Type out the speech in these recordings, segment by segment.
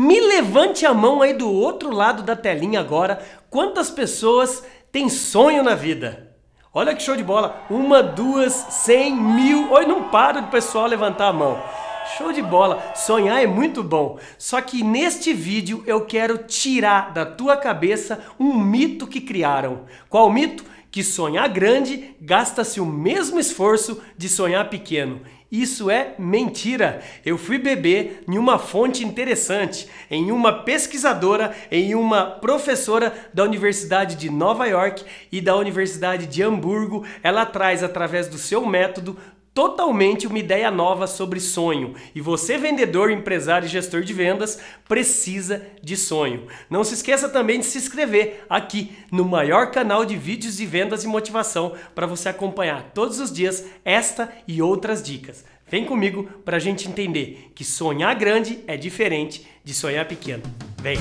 Me levante a mão aí do outro lado da telinha agora. Quantas pessoas têm sonho na vida? Olha que show de bola! Uma, duas, cem, mil. Oi, não para de pessoal levantar a mão. Show de bola! Sonhar é muito bom. Só que neste vídeo eu quero tirar da tua cabeça um mito que criaram. Qual mito? Que sonhar grande gasta-se o mesmo esforço de sonhar pequeno. Isso é mentira. Eu fui beber em uma fonte interessante, em uma pesquisadora, em uma professora da Universidade de Nova York e da Universidade de Hamburgo. Ela traz através do seu método totalmente uma ideia nova sobre sonho. E você, vendedor, empresário e gestor de vendas, precisa de sonho. Não se esqueça também de se inscrever aqui no maior canal de vídeos de vendas e motivação para você acompanhar todos os dias esta e outras dicas. Vem comigo para a gente entender que sonhar grande é diferente de sonhar pequeno. Vem!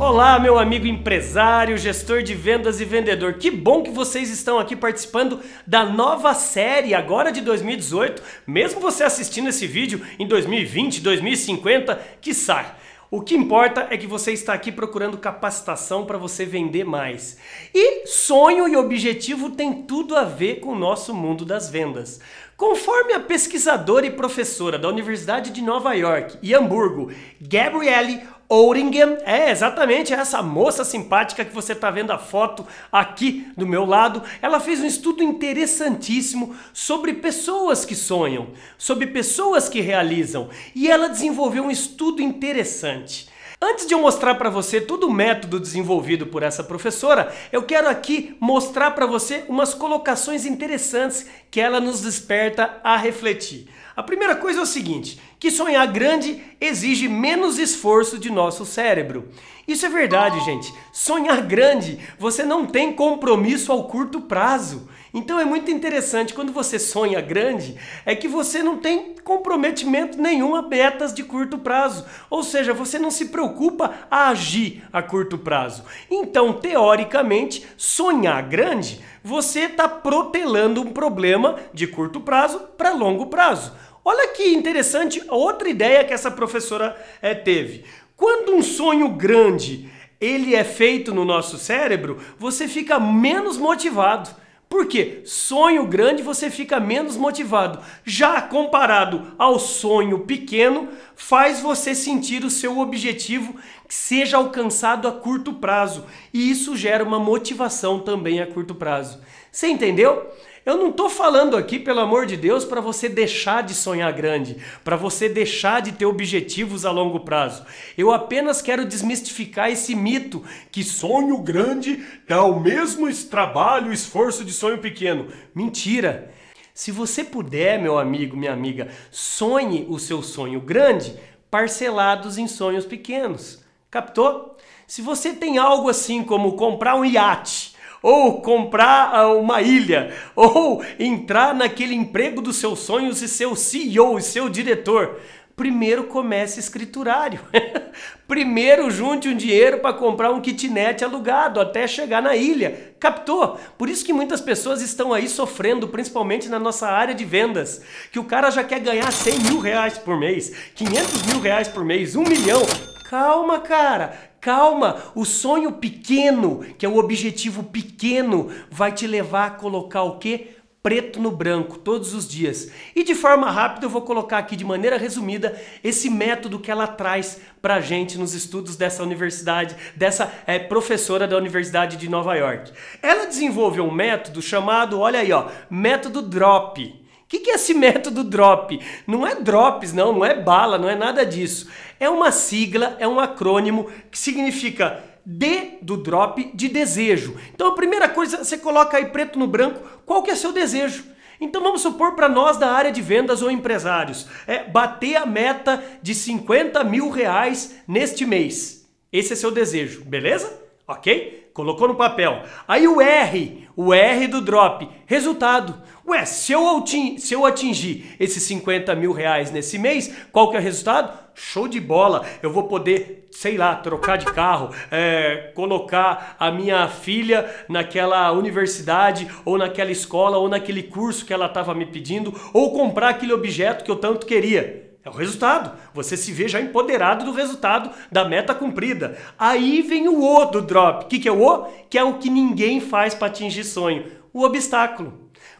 Olá, meu amigo empresário, gestor de vendas e vendedor. Que bom que vocês estão aqui participando da nova série agora de 2018. Mesmo você assistindo esse vídeo em 2020, 2050, que sai. O que importa é que você está aqui procurando capacitação para você vender mais. E sonho e objetivo tem tudo a ver com o nosso mundo das vendas. Conforme a pesquisadora e professora da Universidade de Nova York e Hamburgo, Gabrielle Ouringen, é exatamente essa moça simpática que você está vendo a foto aqui do meu lado. Ela fez um estudo interessantíssimo sobre pessoas que sonham, sobre pessoas que realizam, e ela desenvolveu um estudo interessante. Antes de eu mostrar para você todo o método desenvolvido por essa professora, eu quero aqui mostrar para você umas colocações interessantes que ela nos desperta a refletir. A primeira coisa é o seguinte, que sonhar grande exige menos esforço de nosso cérebro. Isso é verdade, gente. Sonhar grande, você não tem compromisso ao curto prazo. Então é muito interessante quando você sonha grande, é que você não tem comprometimento nenhum a metas de curto prazo, ou seja, você não se preocupa a agir a curto prazo. Então, teoricamente, sonhar grande, você está protelando um problema de curto prazo para longo prazo. Olha que interessante outra ideia que essa professora é, teve. Quando um sonho grande ele é feito no nosso cérebro, você fica menos motivado. Por Sonho grande você fica menos motivado. Já comparado ao sonho pequeno, faz você sentir o seu objetivo que seja alcançado a curto prazo. E isso gera uma motivação também a curto prazo. Você entendeu? Eu não estou falando aqui, pelo amor de Deus, para você deixar de sonhar grande, para você deixar de ter objetivos a longo prazo. Eu apenas quero desmistificar esse mito que sonho grande dá o mesmo trabalho, esforço de sonho pequeno. Mentira! Se você puder, meu amigo, minha amiga, sonhe o seu sonho grande parcelados em sonhos pequenos. Captou? Se você tem algo assim como comprar um iate, ou comprar uma ilha, ou entrar naquele emprego dos seus sonhos e ser o CEO, e seu diretor primeiro comece escriturário. primeiro junte um dinheiro para comprar um kitnet alugado até chegar na ilha. Captou? Por isso que muitas pessoas estão aí sofrendo, principalmente na nossa área de vendas. Que o cara já quer ganhar 100 mil reais por mês, 500 mil reais por mês, 1 milhão. Calma, cara, calma. O sonho pequeno, que é o objetivo pequeno, vai te levar a colocar o quê? Preto no branco, todos os dias. E de forma rápida, eu vou colocar aqui de maneira resumida esse método que ela traz para gente nos estudos dessa universidade, dessa é, professora da Universidade de Nova York. Ela desenvolveu um método chamado, olha aí, ó, método DROP. O que, que, é esse método DROP? Não é DROPS, não, não é bala, não é nada disso. É uma sigla, é um acrônimo que significa D do DROP de desejo. Então a primeira coisa, você coloca aí preto no branco, qual que é seu desejo? Então vamos supor para nós da área de vendas ou empresários, é bater a meta de 50 mil reais neste mês. Esse é seu desejo, beleza? Ok? Colocou no papel. Aí o R, o R do drop. Resultado. Ué, se eu, se eu atingir esses 50 mil reais nesse mês, qual que é o resultado? Show de bola! Eu vou poder, sei lá, trocar de carro, é, colocar a minha filha naquela universidade, ou naquela escola, ou naquele curso que ela estava me pedindo, ou comprar aquele objeto que eu tanto queria. É o resultado. Você se vê já empoderado do resultado da meta cumprida. Aí vem o O do drop. O que, que é o O? Que é o que ninguém faz para atingir sonho. O obstáculo.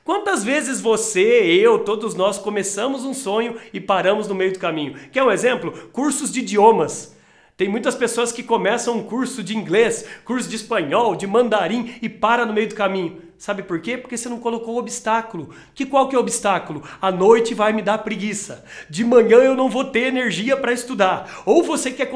Quantas vezes você, eu, todos nós começamos um sonho e paramos no meio do caminho? Quer um exemplo? Cursos de idiomas. Tem muitas pessoas que começam um curso de inglês, curso de espanhol, de mandarim e para no meio do caminho. Sabe por quê? Porque você não colocou o obstáculo. Que qual que é o obstáculo? A noite vai me dar preguiça. De manhã eu não vou ter energia para estudar. Ou você quer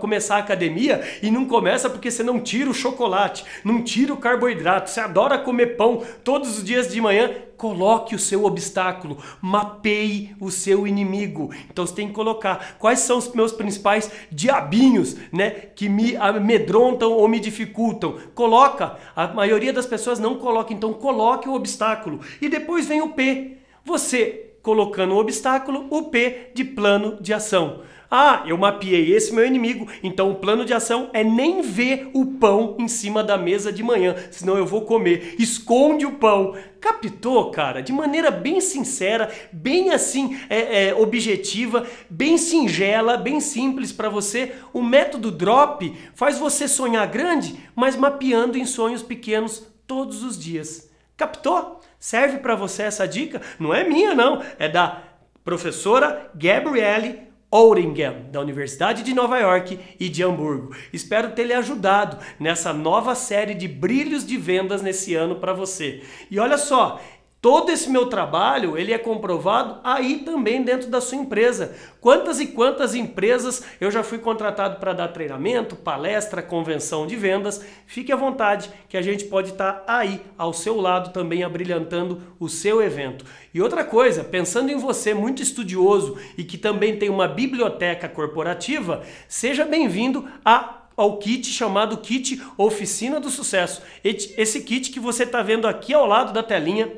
começar a academia e não começa porque você não tira o chocolate, não tira o carboidrato, você adora comer pão todos os dias de manhã, coloque o seu obstáculo, mapeie o seu inimigo. Então você tem que colocar quais são os meus principais diabinhos, né, que me amedrontam ou me dificultam. Coloca. A maioria das pessoas não coloca então coloque o obstáculo. E depois vem o P. Você colocando o obstáculo, o P de plano de ação. Ah, eu mapeei esse meu inimigo, então o plano de ação é nem ver o pão em cima da mesa de manhã, senão eu vou comer. Esconde o pão. Captou, cara? De maneira bem sincera, bem assim, é, é, objetiva, bem singela, bem simples para você. O método DROP faz você sonhar grande, mas mapeando em sonhos pequenos todos os dias. Captou? Serve para você essa dica? Não é minha, não. É da professora Gabrielle Oringham, da Universidade de Nova York e de Hamburgo. Espero ter lhe ajudado nessa nova série de brilhos de vendas nesse ano para você. E olha só, Todo esse meu trabalho, ele é comprovado aí também dentro da sua empresa. Quantas e quantas empresas eu já fui contratado para dar treinamento, palestra, convenção de vendas. Fique à vontade que a gente pode estar tá aí ao seu lado também abrilhantando o seu evento. E outra coisa, pensando em você muito estudioso e que também tem uma biblioteca corporativa, seja bem-vindo a ao kit chamado Kit Oficina do Sucesso. Esse kit que você está vendo aqui ao lado da telinha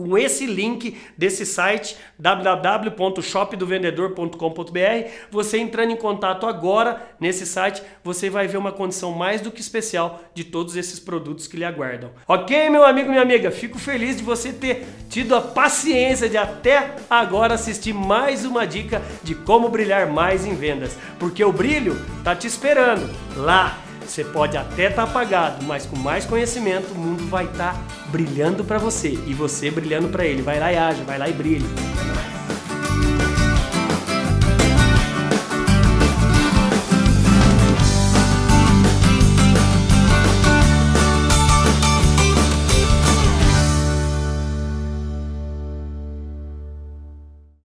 com esse link desse site www.shopdovendedor.com.br. Você entrando em contato agora nesse site, você vai ver uma condição mais do que especial de todos esses produtos que lhe aguardam. OK, meu amigo, minha amiga, fico feliz de você ter tido a paciência de até agora assistir mais uma dica de como brilhar mais em vendas, porque o brilho tá te esperando lá você pode até estar tá apagado, mas com mais conhecimento o mundo vai estar tá brilhando para você e você brilhando para ele. Vai lá e age, vai lá e brilhe.